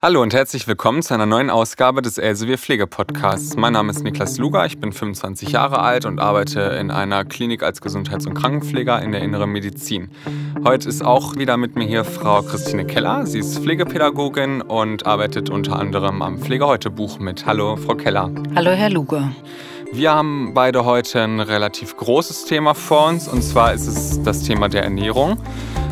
Hallo und herzlich willkommen zu einer neuen Ausgabe des Elsevier Pflege Podcasts. Mein Name ist Niklas Luger, ich bin 25 Jahre alt und arbeite in einer Klinik als Gesundheits- und Krankenpfleger in der inneren Medizin. Heute ist auch wieder mit mir hier Frau Christine Keller. Sie ist Pflegepädagogin und arbeitet unter anderem am Pflegeheute-Buch mit. Hallo, Frau Keller. Hallo, Herr Luger. Wir haben beide heute ein relativ großes Thema vor uns und zwar ist es das Thema der Ernährung.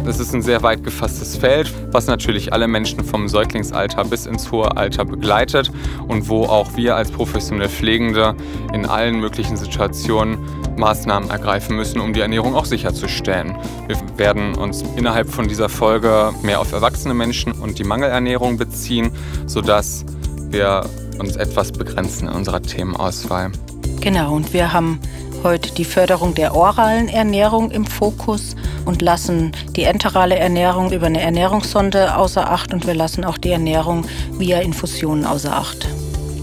Es ist ein sehr weit gefasstes Feld, was natürlich alle Menschen vom Säuglingsalter bis ins hohe Alter begleitet und wo auch wir als professionelle Pflegende in allen möglichen Situationen Maßnahmen ergreifen müssen, um die Ernährung auch sicherzustellen. Wir werden uns innerhalb von dieser Folge mehr auf erwachsene Menschen und die Mangelernährung beziehen, sodass wir uns etwas begrenzen in unserer Themenauswahl. Genau, und wir haben heute die Förderung der oralen Ernährung im Fokus und lassen die enterale Ernährung über eine Ernährungssonde außer Acht und wir lassen auch die Ernährung via Infusionen außer Acht.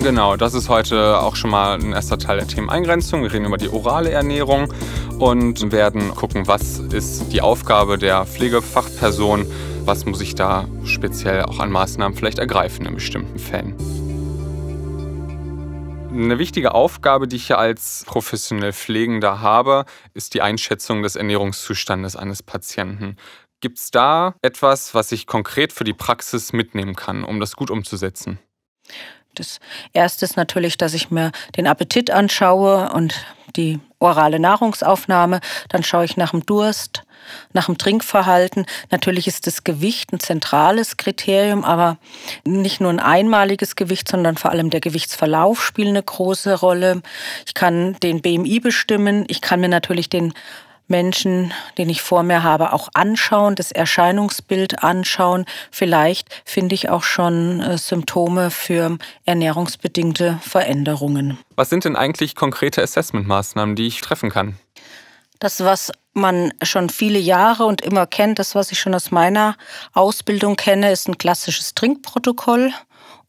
Genau, das ist heute auch schon mal ein erster Teil der Themeneingrenzung. Wir reden über die orale Ernährung und werden gucken, was ist die Aufgabe der Pflegefachperson, was muss ich da speziell auch an Maßnahmen vielleicht ergreifen in bestimmten Fällen. Eine wichtige Aufgabe, die ich hier als professionell Pflegender habe, ist die Einschätzung des Ernährungszustandes eines Patienten. Gibt es da etwas, was ich konkret für die Praxis mitnehmen kann, um das gut umzusetzen? Das Erste ist natürlich, dass ich mir den Appetit anschaue und die orale Nahrungsaufnahme. Dann schaue ich nach dem Durst, nach dem Trinkverhalten. Natürlich ist das Gewicht ein zentrales Kriterium, aber nicht nur ein einmaliges Gewicht, sondern vor allem der Gewichtsverlauf spielt eine große Rolle. Ich kann den BMI bestimmen. Ich kann mir natürlich den Menschen, den ich vor mir habe, auch anschauen, das Erscheinungsbild anschauen. Vielleicht finde ich auch schon äh, Symptome für ernährungsbedingte Veränderungen. Was sind denn eigentlich konkrete Assessmentmaßnahmen, die ich treffen kann? Das, was man schon viele Jahre und immer kennt. Das, was ich schon aus meiner Ausbildung kenne, ist ein klassisches Trinkprotokoll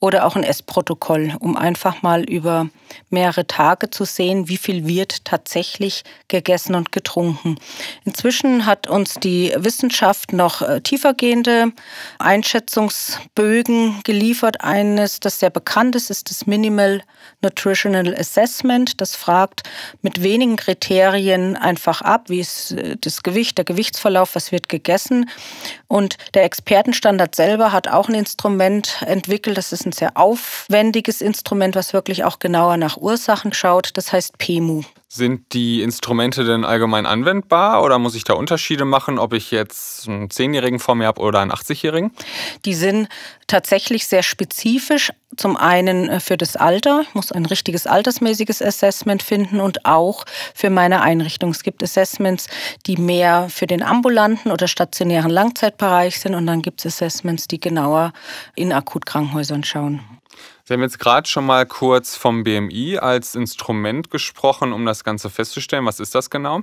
oder auch ein Essprotokoll, um einfach mal über mehrere Tage zu sehen, wie viel wird tatsächlich gegessen und getrunken. Inzwischen hat uns die Wissenschaft noch äh, tiefergehende Einschätzungsbögen geliefert. Eines, das sehr bekannt ist, ist das Minimal Nutritional Assessment. Das fragt mit wenigen Kriterien einfach ab, wie ist äh, das Gewicht, der Gewichtsverlauf, was wird gegessen. Und der Expertenstandard selber hat auch ein Instrument entwickelt, das ist ein ein sehr aufwendiges Instrument, was wirklich auch genauer nach Ursachen schaut. Das heißt PEMU. Sind die Instrumente denn allgemein anwendbar oder muss ich da Unterschiede machen, ob ich jetzt einen Zehnjährigen vor mir habe oder einen 80-Jährigen? Die sind tatsächlich sehr spezifisch. Zum einen äh, für das Alter, ich muss ein richtiges altersmäßiges Assessment finden und auch für meine Einrichtung. Es gibt Assessments, die mehr für den ambulanten oder stationären Langzeitbereich sind und dann gibt es Assessments, die genauer in Akutkrankhäusern schauen. Wir haben jetzt gerade schon mal kurz vom BMI als Instrument gesprochen, um das Ganze festzustellen. Was ist das genau?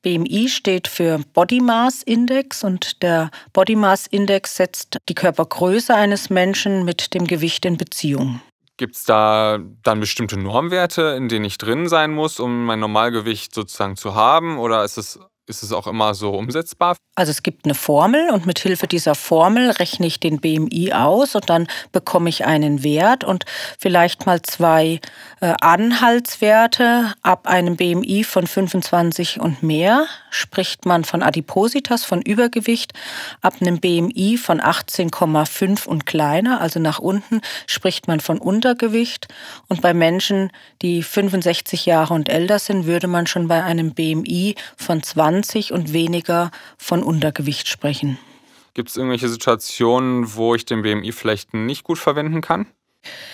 BMI steht für Body Mass Index und der Body Mass Index setzt die Körpergröße eines Menschen mit dem Gewicht in Beziehung. Gibt es da dann bestimmte Normwerte, in denen ich drin sein muss, um mein Normalgewicht sozusagen zu haben? Oder ist es ist es auch immer so umsetzbar? Also es gibt eine Formel und mit Hilfe dieser Formel rechne ich den BMI aus und dann bekomme ich einen Wert und vielleicht mal zwei äh, Anhaltswerte ab einem BMI von 25 und mehr spricht man von Adipositas, von Übergewicht. Ab einem BMI von 18,5 und kleiner, also nach unten, spricht man von Untergewicht und bei Menschen, die 65 Jahre und älter sind, würde man schon bei einem BMI von 20 20 und weniger von Untergewicht sprechen. Gibt es irgendwelche Situationen, wo ich den BMI vielleicht nicht gut verwenden kann?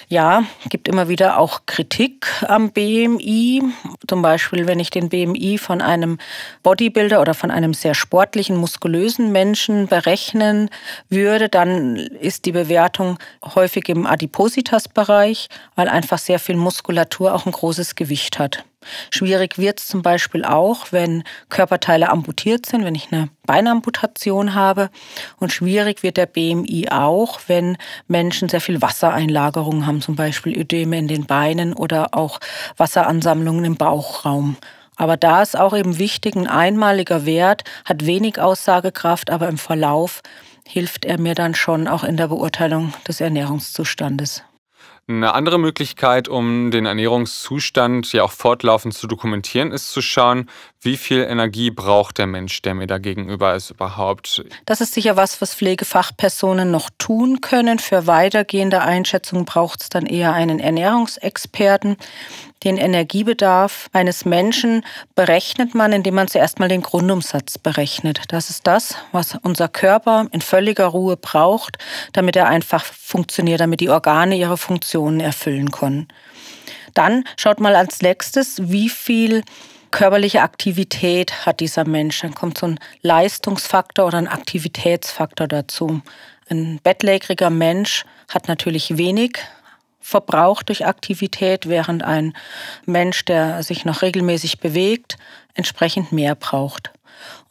Ja, gibt immer wieder auch Kritik am BMI. Zum Beispiel, wenn ich den BMI von einem Bodybuilder oder von einem sehr sportlichen, muskulösen Menschen berechnen würde, dann ist die Bewertung häufig im Adipositas-Bereich, weil einfach sehr viel Muskulatur auch ein großes Gewicht hat. Schwierig wird es zum Beispiel auch, wenn Körperteile amputiert sind, wenn ich eine Beinamputation habe. Und schwierig wird der BMI auch, wenn Menschen sehr viel Wassereinlagerung haben, zum Beispiel Ödeme in den Beinen oder auch Wasseransammlungen im Bauchraum. Aber da ist auch eben wichtig, ein einmaliger Wert hat wenig Aussagekraft, aber im Verlauf hilft er mir dann schon auch in der Beurteilung des Ernährungszustandes. Eine andere Möglichkeit, um den Ernährungszustand ja auch fortlaufend zu dokumentieren, ist zu schauen, wie viel Energie braucht der Mensch, der mir da gegenüber ist überhaupt. Das ist sicher was, was Pflegefachpersonen noch tun können. Für weitergehende Einschätzungen braucht es dann eher einen Ernährungsexperten. Den Energiebedarf eines Menschen berechnet man, indem man zuerst mal den Grundumsatz berechnet. Das ist das, was unser Körper in völliger Ruhe braucht, damit er einfach funktioniert, damit die Organe ihre Funktionen erfüllen können. Dann schaut mal als nächstes, wie viel körperliche Aktivität hat dieser Mensch. Dann kommt so ein Leistungsfaktor oder ein Aktivitätsfaktor dazu. Ein bettlägeriger Mensch hat natürlich wenig verbraucht durch Aktivität, während ein Mensch, der sich noch regelmäßig bewegt, entsprechend mehr braucht.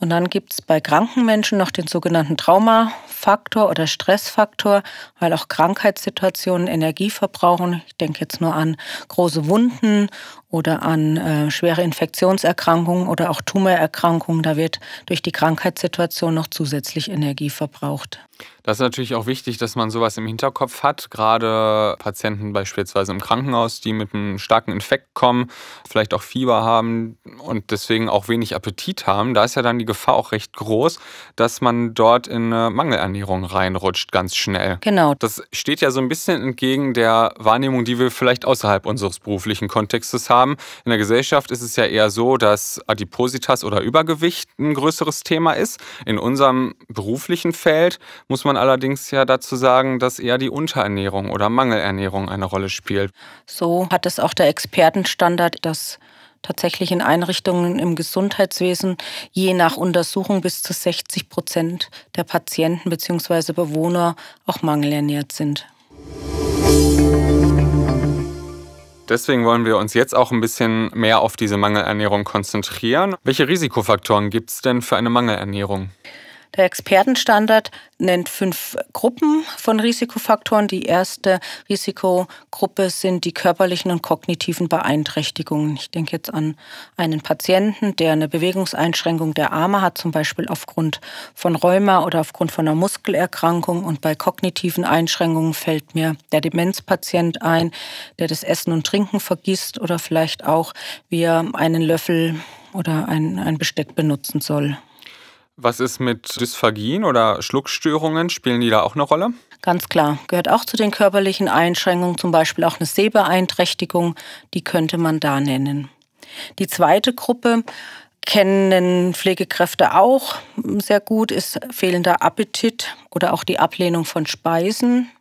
Und dann gibt es bei kranken Menschen noch den sogenannten Traumafaktor oder Stressfaktor, weil auch Krankheitssituationen Energie verbrauchen. Ich denke jetzt nur an große Wunden oder an äh, schwere Infektionserkrankungen oder auch Tumorerkrankungen. Da wird durch die Krankheitssituation noch zusätzlich Energie verbraucht. Das ist natürlich auch wichtig, dass man sowas im Hinterkopf hat. Gerade Patienten beispielsweise im Krankenhaus, die mit einem starken Infekt kommen, vielleicht auch Fieber haben und deswegen auch wenig Appetit haben. Da ist ja dann die Gefahr auch recht groß, dass man dort in eine Mangelernährung reinrutscht, ganz schnell. Genau. Das steht ja so ein bisschen entgegen der Wahrnehmung, die wir vielleicht außerhalb unseres beruflichen Kontextes haben. In der Gesellschaft ist es ja eher so, dass Adipositas oder Übergewicht ein größeres Thema ist. In unserem beruflichen Feld muss man allerdings ja dazu sagen, dass eher die Unterernährung oder Mangelernährung eine Rolle spielt. So hat es auch der Expertenstandard, dass tatsächlich in Einrichtungen im Gesundheitswesen je nach Untersuchung bis zu 60 Prozent der Patienten bzw. Bewohner auch mangelernährt sind. Deswegen wollen wir uns jetzt auch ein bisschen mehr auf diese Mangelernährung konzentrieren. Welche Risikofaktoren gibt es denn für eine Mangelernährung? Der Expertenstandard nennt fünf Gruppen von Risikofaktoren. Die erste Risikogruppe sind die körperlichen und kognitiven Beeinträchtigungen. Ich denke jetzt an einen Patienten, der eine Bewegungseinschränkung der Arme hat, zum Beispiel aufgrund von Rheuma oder aufgrund von einer Muskelerkrankung. Und bei kognitiven Einschränkungen fällt mir der Demenzpatient ein, der das Essen und Trinken vergisst oder vielleicht auch, wie er einen Löffel oder ein, ein Besteck benutzen soll. Was ist mit Dysphagien oder Schluckstörungen? Spielen die da auch eine Rolle? Ganz klar, gehört auch zu den körperlichen Einschränkungen, zum Beispiel auch eine Sehbeeinträchtigung, die könnte man da nennen. Die zweite Gruppe kennen Pflegekräfte auch sehr gut, ist fehlender Appetit oder auch die Ablehnung von Speisen.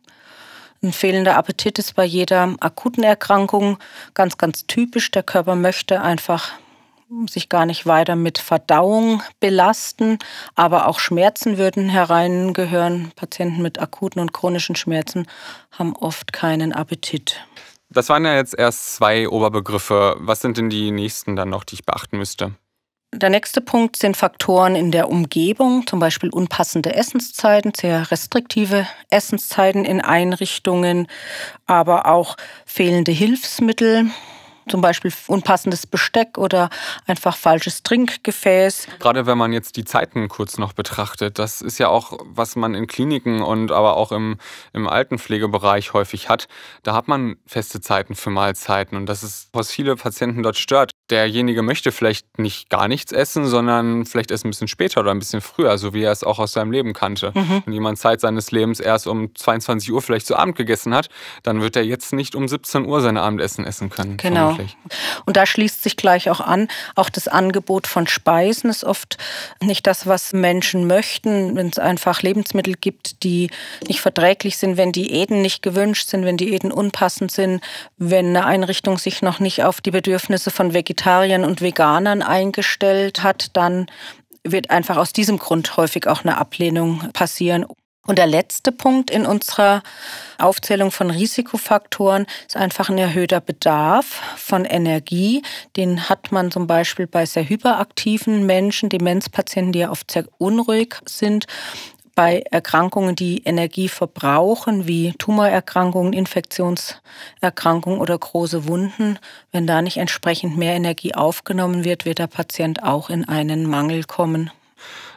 Ein fehlender Appetit ist bei jeder akuten Erkrankung ganz, ganz typisch. Der Körper möchte einfach sich gar nicht weiter mit Verdauung belasten, aber auch Schmerzen würden hereingehören. Patienten mit akuten und chronischen Schmerzen haben oft keinen Appetit. Das waren ja jetzt erst zwei Oberbegriffe. Was sind denn die nächsten dann noch, die ich beachten müsste? Der nächste Punkt sind Faktoren in der Umgebung, zum Beispiel unpassende Essenszeiten, sehr restriktive Essenszeiten in Einrichtungen, aber auch fehlende Hilfsmittel, zum Beispiel unpassendes Besteck oder einfach falsches Trinkgefäß. Gerade wenn man jetzt die Zeiten kurz noch betrachtet, das ist ja auch, was man in Kliniken und aber auch im, im Altenpflegebereich häufig hat. Da hat man feste Zeiten für Mahlzeiten und das ist, was viele Patienten dort stört derjenige möchte vielleicht nicht gar nichts essen, sondern vielleicht erst ein bisschen später oder ein bisschen früher, so wie er es auch aus seinem Leben kannte. Mhm. Wenn jemand Zeit seines Lebens erst um 22 Uhr vielleicht zu Abend gegessen hat, dann wird er jetzt nicht um 17 Uhr sein Abendessen essen können. Genau. Und da schließt sich gleich auch an, auch das Angebot von Speisen ist oft nicht das, was Menschen möchten, wenn es einfach Lebensmittel gibt, die nicht verträglich sind, wenn Diäten nicht gewünscht sind, wenn Diäten unpassend sind, wenn eine Einrichtung sich noch nicht auf die Bedürfnisse von Vegetariern Vegetariern und Veganern eingestellt hat, dann wird einfach aus diesem Grund häufig auch eine Ablehnung passieren. Und der letzte Punkt in unserer Aufzählung von Risikofaktoren ist einfach ein erhöhter Bedarf von Energie. Den hat man zum Beispiel bei sehr hyperaktiven Menschen, Demenzpatienten, die ja oft sehr unruhig sind bei Erkrankungen, die Energie verbrauchen, wie Tumorerkrankungen, Infektionserkrankungen oder große Wunden, wenn da nicht entsprechend mehr Energie aufgenommen wird, wird der Patient auch in einen Mangel kommen.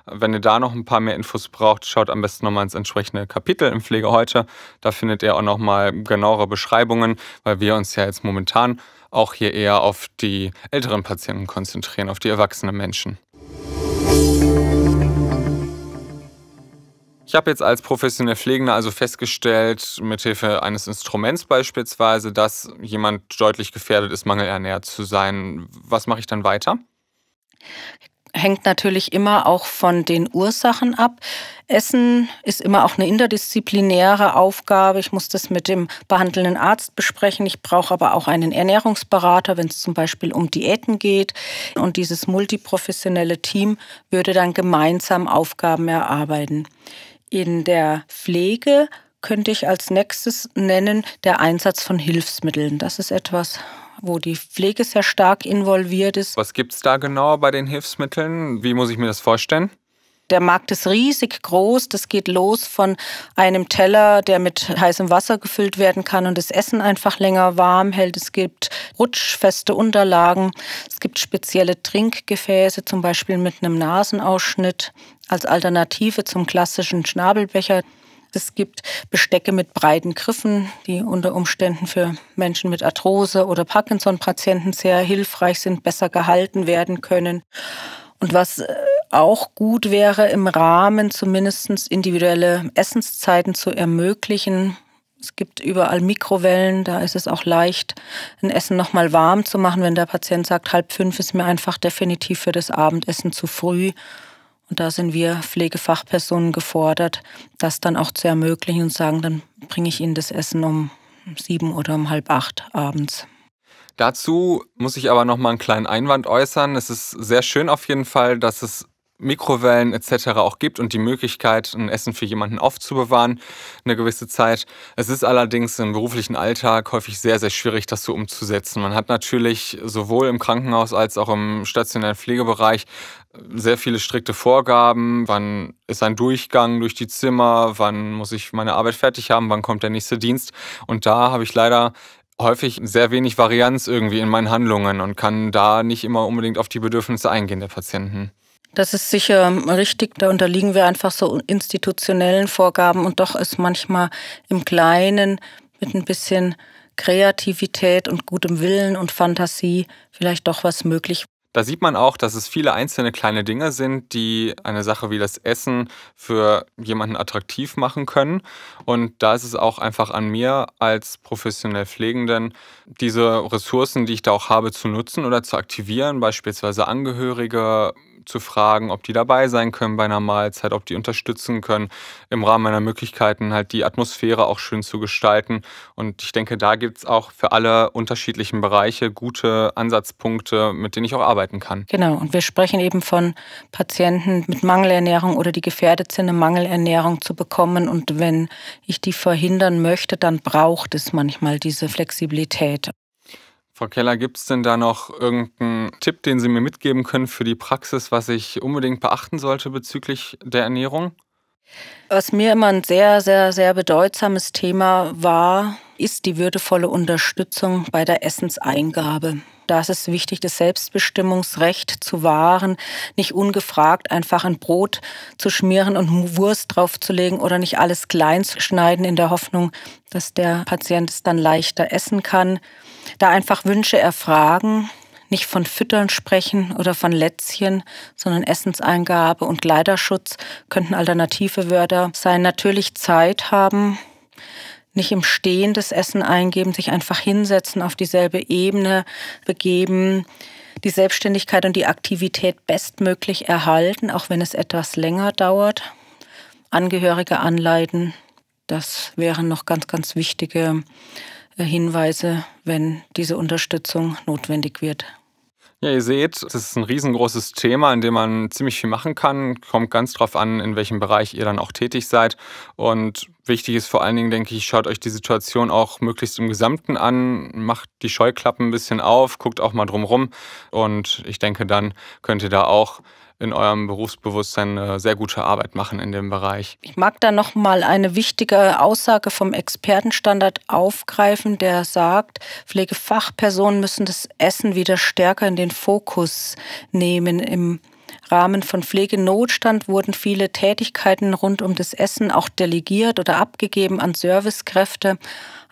Wenn ihr da noch ein paar mehr Infos braucht, schaut am besten nochmal ins entsprechende Kapitel im Pflege heute. Da findet ihr auch nochmal genauere Beschreibungen, weil wir uns ja jetzt momentan auch hier eher auf die älteren Patienten konzentrieren, auf die erwachsenen Menschen. Ich habe jetzt als professionell Pflegender also festgestellt, mithilfe eines Instruments beispielsweise, dass jemand deutlich gefährdet ist, mangelernährt zu sein. Was mache ich dann weiter? Hängt natürlich immer auch von den Ursachen ab. Essen ist immer auch eine interdisziplinäre Aufgabe. Ich muss das mit dem behandelnden Arzt besprechen. Ich brauche aber auch einen Ernährungsberater, wenn es zum Beispiel um Diäten geht. Und dieses multiprofessionelle Team würde dann gemeinsam Aufgaben erarbeiten. In der Pflege könnte ich als nächstes nennen der Einsatz von Hilfsmitteln. Das ist etwas, wo die Pflege sehr stark involviert ist. Was gibt es da genau bei den Hilfsmitteln? Wie muss ich mir das vorstellen? Der Markt ist riesig groß. Das geht los von einem Teller, der mit heißem Wasser gefüllt werden kann und das Essen einfach länger warm hält. Es gibt rutschfeste Unterlagen. Es gibt spezielle Trinkgefäße, zum Beispiel mit einem Nasenausschnitt als Alternative zum klassischen Schnabelbecher. Es gibt Bestecke mit breiten Griffen, die unter Umständen für Menschen mit Arthrose oder Parkinson-Patienten sehr hilfreich sind, besser gehalten werden können. Und was äh, auch gut wäre, im Rahmen zumindest individuelle Essenszeiten zu ermöglichen. Es gibt überall Mikrowellen, da ist es auch leicht, ein Essen nochmal warm zu machen, wenn der Patient sagt, halb fünf ist mir einfach definitiv für das Abendessen zu früh. Und da sind wir Pflegefachpersonen gefordert, das dann auch zu ermöglichen und sagen, dann bringe ich Ihnen das Essen um sieben oder um halb acht abends. Dazu muss ich aber noch mal einen kleinen Einwand äußern. Es ist sehr schön auf jeden Fall, dass es Mikrowellen etc. auch gibt und die Möglichkeit, ein Essen für jemanden aufzubewahren, eine gewisse Zeit. Es ist allerdings im beruflichen Alltag häufig sehr, sehr schwierig, das so umzusetzen. Man hat natürlich sowohl im Krankenhaus als auch im stationären Pflegebereich äh, sehr viele strikte Vorgaben, wann ist ein Durchgang durch die Zimmer, wann muss ich meine Arbeit fertig haben, wann kommt der nächste Dienst. Und da habe ich leider häufig sehr wenig Varianz irgendwie in meinen Handlungen und kann da nicht immer unbedingt auf die Bedürfnisse eingehen der Patienten. Das ist sicher richtig. Da unterliegen wir einfach so institutionellen Vorgaben und doch ist manchmal im Kleinen mit ein bisschen Kreativität und gutem Willen und Fantasie vielleicht doch was möglich. Da sieht man auch, dass es viele einzelne kleine Dinge sind, die eine Sache wie das Essen für jemanden attraktiv machen können. Und da ist es auch einfach an mir als professionell Pflegenden, diese Ressourcen, die ich da auch habe, zu nutzen oder zu aktivieren, beispielsweise Angehörige, zu fragen, ob die dabei sein können bei einer Mahlzeit, ob die unterstützen können, im Rahmen meiner Möglichkeiten halt die Atmosphäre auch schön zu gestalten. Und ich denke, da gibt es auch für alle unterschiedlichen Bereiche gute Ansatzpunkte, mit denen ich auch arbeiten kann. Genau, und wir sprechen eben von Patienten mit Mangelernährung oder die gefährdet sind, eine Mangelernährung zu bekommen. Und wenn ich die verhindern möchte, dann braucht es manchmal diese Flexibilität. Frau Keller, gibt es denn da noch irgendeinen Tipp, den Sie mir mitgeben können für die Praxis, was ich unbedingt beachten sollte bezüglich der Ernährung? Was mir immer ein sehr, sehr, sehr bedeutsames Thema war, ist die würdevolle Unterstützung bei der Essenseingabe. Da ist es wichtig, das Selbstbestimmungsrecht zu wahren, nicht ungefragt einfach ein Brot zu schmieren und Wurst draufzulegen oder nicht alles klein zu schneiden in der Hoffnung, dass der Patient es dann leichter essen kann. Da einfach Wünsche erfragen, nicht von Füttern sprechen oder von Lätzchen, sondern Essenseingabe und Kleiderschutz könnten alternative Wörter sein. Natürlich Zeit haben, nicht im Stehen das Essen eingeben, sich einfach hinsetzen, auf dieselbe Ebene begeben, die Selbstständigkeit und die Aktivität bestmöglich erhalten, auch wenn es etwas länger dauert, Angehörige anleiten. Das wären noch ganz, ganz wichtige äh, Hinweise, wenn diese Unterstützung notwendig wird. Ja, ihr seht, das ist ein riesengroßes Thema, in dem man ziemlich viel machen kann. Kommt ganz drauf an, in welchem Bereich ihr dann auch tätig seid. Und wichtig ist vor allen Dingen, denke ich, schaut euch die Situation auch möglichst im Gesamten an, macht die Scheuklappen ein bisschen auf, guckt auch mal drumrum. Und ich denke, dann könnt ihr da auch in eurem Berufsbewusstsein eine äh, sehr gute Arbeit machen in dem Bereich. Ich mag da noch mal eine wichtige Aussage vom Expertenstandard aufgreifen, der sagt, Pflegefachpersonen müssen das Essen wieder stärker in den Fokus nehmen im Rahmen von Pflegenotstand wurden viele Tätigkeiten rund um das Essen auch delegiert oder abgegeben an Servicekräfte.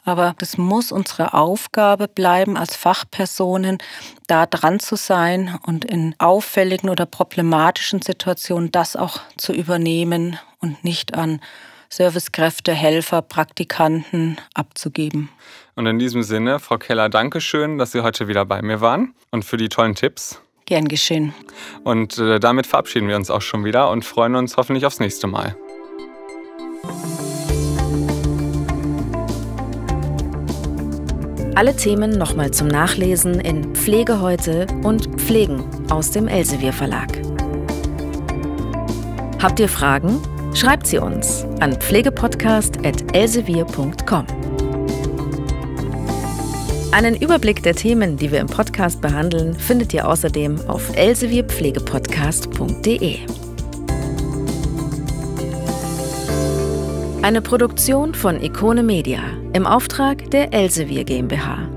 Aber das muss unsere Aufgabe bleiben, als Fachpersonen da dran zu sein und in auffälligen oder problematischen Situationen das auch zu übernehmen und nicht an Servicekräfte, Helfer, Praktikanten abzugeben. Und in diesem Sinne, Frau Keller, danke schön, dass Sie heute wieder bei mir waren und für die tollen Tipps. Gern geschehen. Und äh, damit verabschieden wir uns auch schon wieder und freuen uns hoffentlich aufs nächste Mal. Alle Themen nochmal zum Nachlesen in Pflege heute und Pflegen aus dem Elsevier Verlag. Habt ihr Fragen? Schreibt sie uns an pflegepodcast.elsevier.com. Einen Überblick der Themen, die wir im Podcast behandeln, findet ihr außerdem auf elsevierpflegepodcast.de. Eine Produktion von Ikone Media im Auftrag der Elsevier GmbH.